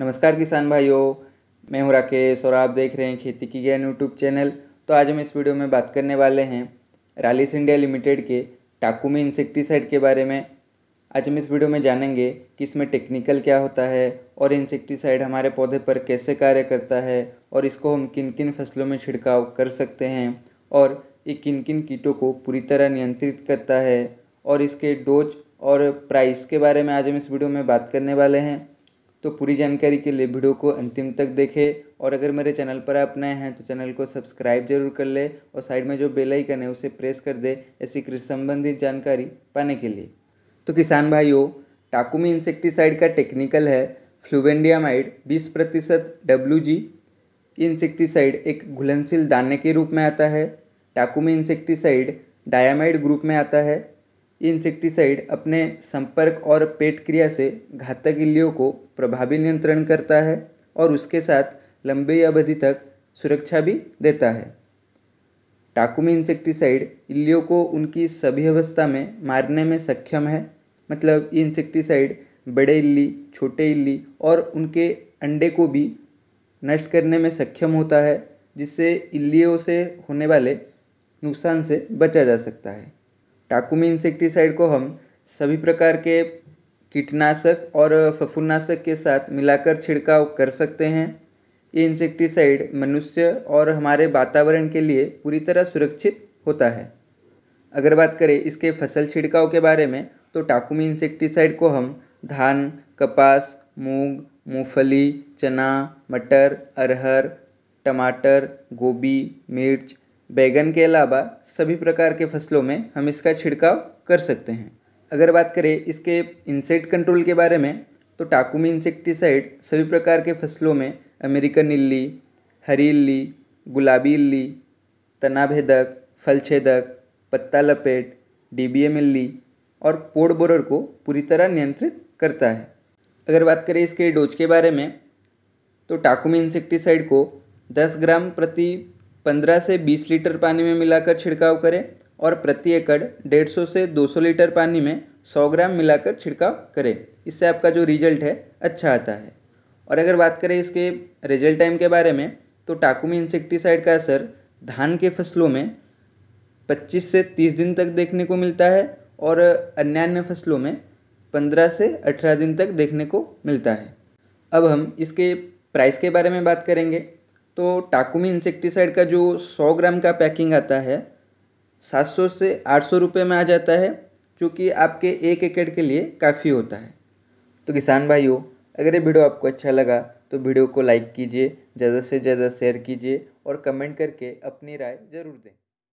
नमस्कार किसान भाइयों मैं हूं राकेश और आप देख रहे हैं खेती की ज्ञान यूट्यूब चैनल तो आज हम इस वीडियो में बात करने वाले हैं रालिस इंडिया लिमिटेड के टाकुमी इंसेक्टिसाइड के बारे में आज हम इस वीडियो में जानेंगे कि इसमें टेक्निकल क्या होता है और इंसेक्टिसाइड हमारे पौधे पर कैसे कार्य करता है और इसको हम किन किन फसलों में छिड़काव कर सकते हैं और ये किन किन कीटों को पूरी तरह नियंत्रित करता है और इसके डोज और प्राइस के बारे में आज हम इस वीडियो में बात करने वाले हैं तो पूरी जानकारी के लिए वीडियो को अंतिम तक देखें और अगर मेरे चैनल पर आप नए हैं तो चैनल को सब्सक्राइब जरूर कर ले और साइड में जो बेल आइकन है उसे प्रेस कर दे ऐसी कृषि संबंधित जानकारी पाने के लिए तो किसान भाइयों टाकुमी इंसेक्टिसाइड का टेक्निकल है फ्लूवेंडियामाइड बीस प्रतिशत डब्ल्यू जी इंसेक्टिसाइड एक घुलनशील दाने के रूप में आता है टाकुमी इंसेक्टिसाइड डायामाइड ग्रुप में आता है ये इंसेक्टिसाइड अपने संपर्क और पेट क्रिया से घातक इलियों को प्रभावी नियंत्रण करता है और उसके साथ लंबी अवधि तक सुरक्षा भी देता है टाकुमी इंसेक्टिसाइड इल्लियों को उनकी सभी अवस्था में मारने में सक्षम है मतलब ये इंसेक्टिसाइड बड़े इल्ली छोटे इल्ली और उनके अंडे को भी नष्ट करने में सक्षम होता है जिससे इल्लियों से होने वाले नुकसान से बचा जा सकता है टाकुमी इंसेक्टिसाइड को हम सभी प्रकार के कीटनाशक और फफूनाशक के साथ मिलाकर छिड़काव कर सकते हैं ये इंसेक्टिसाइड मनुष्य और हमारे वातावरण के लिए पूरी तरह सुरक्षित होता है अगर बात करें इसके फसल छिड़काव के बारे में तो टाकुमी इंसेक्टिसाइड को हम धान कपास मूंग मूंगफली चना मटर अरहर टमाटर गोभी मिर्च बैगन के अलावा सभी प्रकार के फसलों में हम इसका छिड़काव कर सकते हैं अगर बात करें इसके इंसेक्ट कंट्रोल के बारे में तो टाकुमी इंसेक्टिसाइड सभी प्रकार के फसलों में अमेरिकन इल्ली हरी इल्ली गुलाबी इल्ली तनाभेदक फलछेदक पत्ता लपेट डी बी एम इल्ली और पोड़ बोरर को पूरी तरह नियंत्रित करता है अगर बात करें इसके डोज के बारे में तो टाकुमी इंसेक्टिसाइड को 10 ग्राम प्रति पंद्रह से बीस लीटर पानी में मिलाकर छिड़काव करें और प्रति एकड़ डेढ़ सौ से दो सौ लीटर पानी में सौ ग्राम मिलाकर छिड़काव करें इससे आपका जो रिजल्ट है अच्छा आता है और अगर बात करें इसके रिजल्ट टाइम के बारे में तो टाकुमी इंसेक्टिसाइड का असर धान के फसलों में 25 से 30 दिन तक देखने को मिलता है और अन्य अन्य फसलों में 15 से 18 दिन तक देखने को मिलता है अब हम इसके प्राइस के बारे में बात करेंगे तो टाकुमी इंसेक्टिसाइड का जो सौ ग्राम का पैकिंग आता है सात सौ से आठ सौ रुपये में आ जाता है जो कि आपके एक एकड़ के लिए काफ़ी होता है तो किसान भाइयों अगर ये वीडियो आपको अच्छा लगा तो वीडियो को लाइक कीजिए ज़्यादा से ज़्यादा शेयर कीजिए और कमेंट करके अपनी राय ज़रूर दें